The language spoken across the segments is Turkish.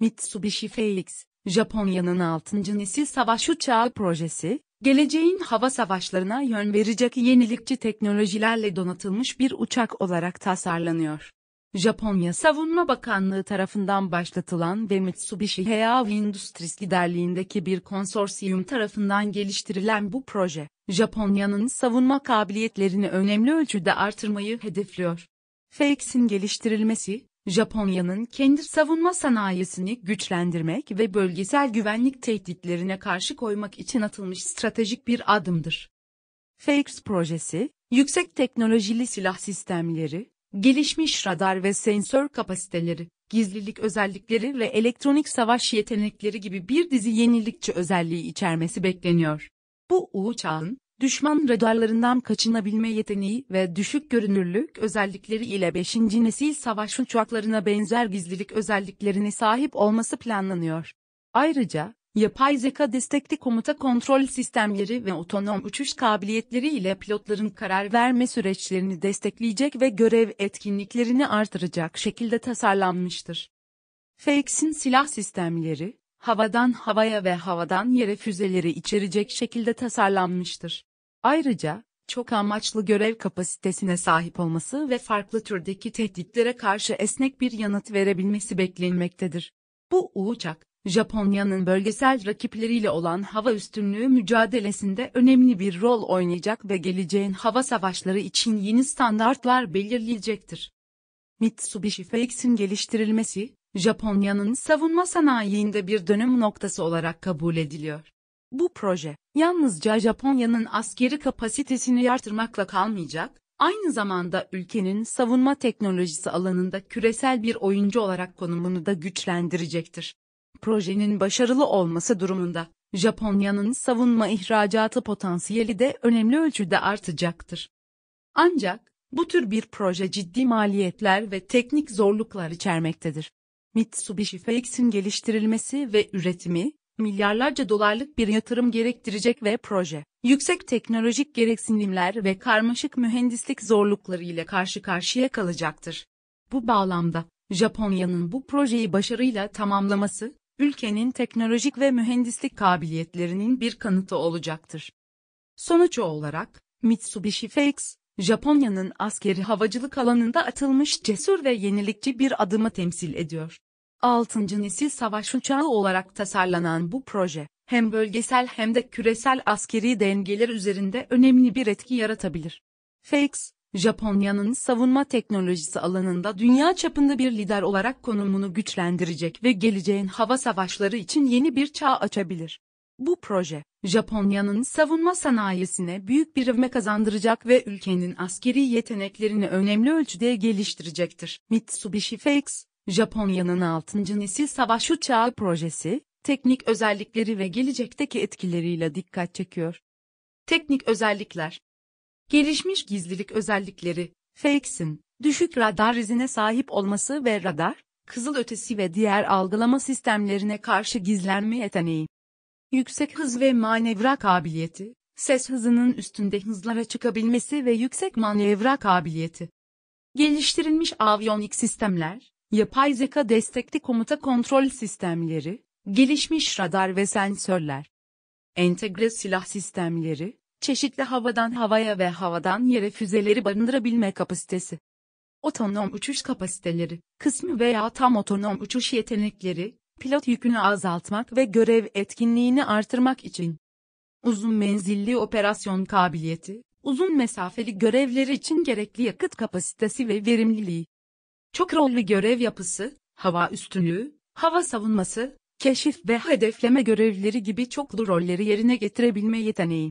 Mitsubishi Phoenix, Japonya'nın 6. nesil savaş uçağı projesi, geleceğin hava savaşlarına yön verecek yenilikçi teknolojilerle donatılmış bir uçak olarak tasarlanıyor. Japonya Savunma Bakanlığı tarafından başlatılan ve Mitsubishi Heavy Industries liderliğindeki bir konsorsiyum tarafından geliştirilen bu proje, Japonya'nın savunma kabiliyetlerini önemli ölçüde artırmayı hedefliyor. FAKES'in geliştirilmesi, Japonya'nın kendi savunma sanayisini güçlendirmek ve bölgesel güvenlik tehditlerine karşı koymak için atılmış stratejik bir adımdır. FAKES projesi, yüksek teknolojili silah sistemleri, gelişmiş radar ve sensör kapasiteleri, gizlilik özellikleri ve elektronik savaş yetenekleri gibi bir dizi yenilikçi özelliği içermesi bekleniyor. Bu uçağın, düşman radarlarından kaçınabilme yeteneği ve düşük görünürlük özellikleri ile 5. nesil savaş uçaklarına benzer gizlilik özelliklerine sahip olması planlanıyor. Ayrıca, yapay zeka destekli komuta kontrol sistemleri ve otonom uçuş kabiliyetleri ile pilotların karar verme süreçlerini destekleyecek ve görev etkinliklerini artıracak şekilde tasarlanmıştır. Fakes'in silah sistemleri, havadan havaya ve havadan yere füzeleri içerecek şekilde tasarlanmıştır. Ayrıca, çok amaçlı görev kapasitesine sahip olması ve farklı türdeki tehditlere karşı esnek bir yanıt verebilmesi beklenmektedir. Bu uçak, Japonya'nın bölgesel rakipleriyle olan hava üstünlüğü mücadelesinde önemli bir rol oynayacak ve geleceğin hava savaşları için yeni standartlar belirleyecektir. Mitsubishi Feix'in geliştirilmesi, Japonya'nın savunma sanayiinde bir dönüm noktası olarak kabul ediliyor. Bu proje, yalnızca Japonya'nın askeri kapasitesini artırmakla kalmayacak, aynı zamanda ülkenin savunma teknolojisi alanında küresel bir oyuncu olarak konumunu da güçlendirecektir. Projenin başarılı olması durumunda, Japonya'nın savunma ihracatı potansiyeli de önemli ölçüde artacaktır. Ancak, bu tür bir proje ciddi maliyetler ve teknik zorluklar içermektedir. Mitsubishi FX geliştirilmesi ve üretimi, milyarlarca dolarlık bir yatırım gerektirecek ve proje, yüksek teknolojik gereksinimler ve karmaşık mühendislik zorlukları ile karşı karşıya kalacaktır. Bu bağlamda, Japonya'nın bu projeyi başarıyla tamamlaması, ülkenin teknolojik ve mühendislik kabiliyetlerinin bir kanıtı olacaktır. Sonuç olarak, Mitsubishi Fakes, Japonya'nın askeri havacılık alanında atılmış cesur ve yenilikçi bir adımı temsil ediyor. 6. nesil savaş uçağı olarak tasarlanan bu proje, hem bölgesel hem de küresel askeri dengeler üzerinde önemli bir etki yaratabilir. FX, Japonya'nın savunma teknolojisi alanında dünya çapında bir lider olarak konumunu güçlendirecek ve geleceğin hava savaşları için yeni bir çağ açabilir. Bu proje, Japonya'nın savunma sanayisine büyük bir ivme kazandıracak ve ülkenin askeri yeteneklerini önemli ölçüde geliştirecektir. Mitsubishi FX, Japonya'nın 6. nesil savaş uçağı projesi, teknik özellikleri ve gelecekteki etkileriyle dikkat çekiyor. Teknik özellikler Gelişmiş gizlilik özellikleri, FAKES'in, düşük radar izine sahip olması ve radar, kızılötesi ve diğer algılama sistemlerine karşı gizlenme yeteneği. Yüksek hız ve manevra kabiliyeti, ses hızının üstünde hızlara çıkabilmesi ve yüksek manevra kabiliyeti. Geliştirilmiş aviyonik sistemler, yapay zeka destekli komuta kontrol sistemleri, gelişmiş radar ve sensörler, entegre silah sistemleri, çeşitli havadan havaya ve havadan yere füzeleri barındırabilme kapasitesi, otonom uçuş kapasiteleri, kısmı veya tam otonom uçuş yetenekleri, pilot yükünü azaltmak ve görev etkinliğini artırmak için uzun menzilli operasyon kabiliyeti, uzun mesafeli görevleri için gerekli yakıt kapasitesi ve verimliliği çok rollü görev yapısı, hava üstünlüğü, hava savunması, keşif ve hedefleme görevleri gibi çoklu rolleri yerine getirebilme yeteneği.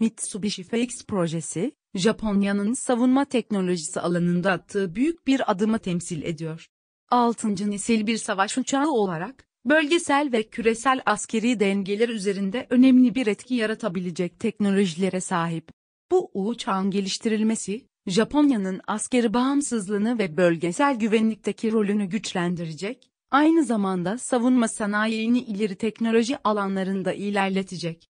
Mitsubishi FX projesi, Japonya'nın savunma teknolojisi alanında attığı büyük bir adımı temsil ediyor. 6. nesil bir savaş uçağı olarak, bölgesel ve küresel askeri dengeler üzerinde önemli bir etki yaratabilecek teknolojilere sahip. Bu uçağın geliştirilmesi, Japonya'nın askeri bağımsızlığını ve bölgesel güvenlikteki rolünü güçlendirecek, aynı zamanda savunma sanayini ileri teknoloji alanlarında ilerletecek.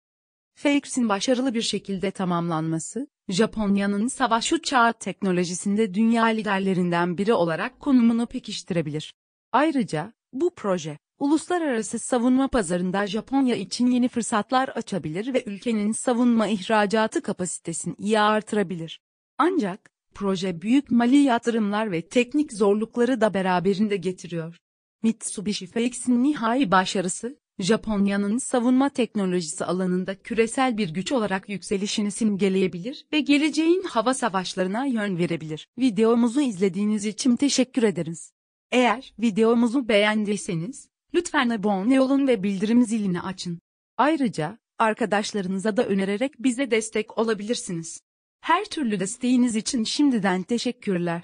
FX'in başarılı bir şekilde tamamlanması, Japonya'nın savaş uçağı teknolojisinde dünya liderlerinden biri olarak konumunu pekiştirebilir. Ayrıca, bu proje, uluslararası savunma pazarında Japonya için yeni fırsatlar açabilir ve ülkenin savunma ihracatı kapasitesini iyi artırabilir. Ancak, proje büyük mali yatırımlar ve teknik zorlukları da beraberinde getiriyor. Mitsubishi FX'in nihai başarısı, Japonya'nın savunma teknolojisi alanında küresel bir güç olarak yükselişini simgeleyebilir ve geleceğin hava savaşlarına yön verebilir. Videomuzu izlediğiniz için teşekkür ederiz. Eğer videomuzu beğendiyseniz, lütfen abone olun ve bildirim zilini açın. Ayrıca, arkadaşlarınıza da önererek bize destek olabilirsiniz. Her türlü desteğiniz için şimdiden teşekkürler.